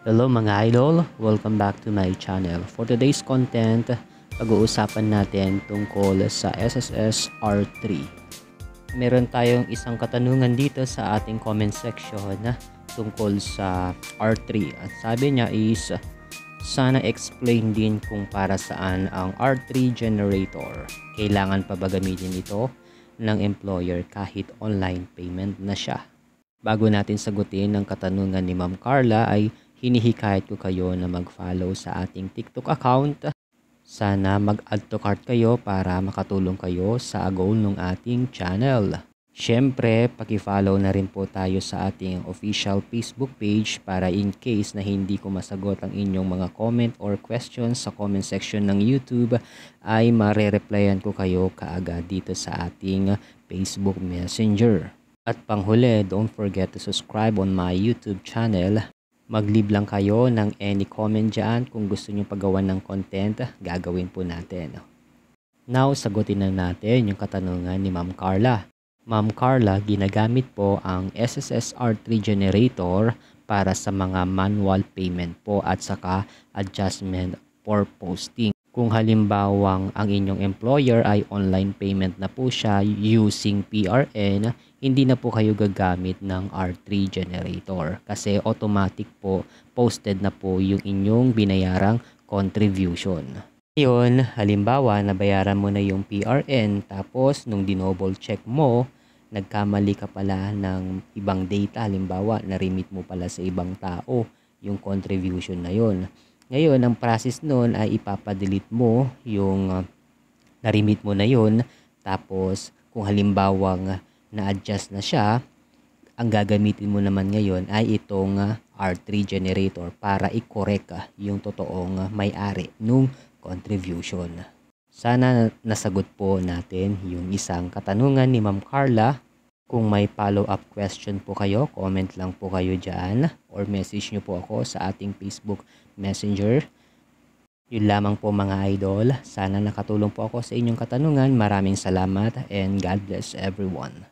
Hello mga idol, welcome back to my channel. For today's content, pag-uusapan natin tungkol sa SSS R3. Meron tayong isang katanungan dito sa ating comment section ah, tungkol sa R3. At sabi niya is, sana explain din kung para saan ang R3 generator. Kailangan pa ba gamitin ito ng employer kahit online payment na siya? Bago natin sagutin ang katanungan ni Ma'am Carla ay hinihikayat ko kayo na mag-follow sa ating TikTok account. Sana mag-add to cart kayo para makatulong kayo sa goal ng ating channel. Siyempre, paki-follow na rin po tayo sa ating official Facebook page para in case na hindi ko masagot ang inyong mga comment or questions sa comment section ng YouTube ay marereplyan ko kayo kaagad dito sa ating Facebook Messenger. At panghuli, don't forget to subscribe on my YouTube channel mag-leave lang kayo ng any comment dyan. Kung gusto nyo paggawa ng content, gagawin po natin. Now, sagutin na natin yung katanungan ni Ma'am Carla. Ma'am Carla, ginagamit po ang SSSR3 generator para sa mga manual payment po at saka adjustment for posting. Kung halimbawang ang inyong employer ay online payment na po siya using PRN, hindi na po kayo gagamit ng R3 generator kasi automatic po posted na po yung inyong binayarang contribution. Ngayon, halimbawa nabayaran mo na yung PRN tapos nung dinoble check mo, nagkamali ka pala ng ibang data halimbawa na remit mo pala sa ibang tao yung contribution na yon ngayon, ang process noon ay ipapadelete mo yung uh, na-remit mo na yon Tapos, kung halimbawang ah, na-adjust na siya, ang gagamitin mo naman ngayon ay itong ah, R3 generator para i-correct yung totoong may-ari ng contribution. Sana nasagot po natin yung isang katanungan ni Ma'am Carla kung may follow-up question po kayo, comment lang po kayo dyan or message nyo po ako sa ating Facebook Messenger. Yun lamang po mga idol. Sana nakatulong po ako sa inyong katanungan. Maraming salamat and God bless everyone.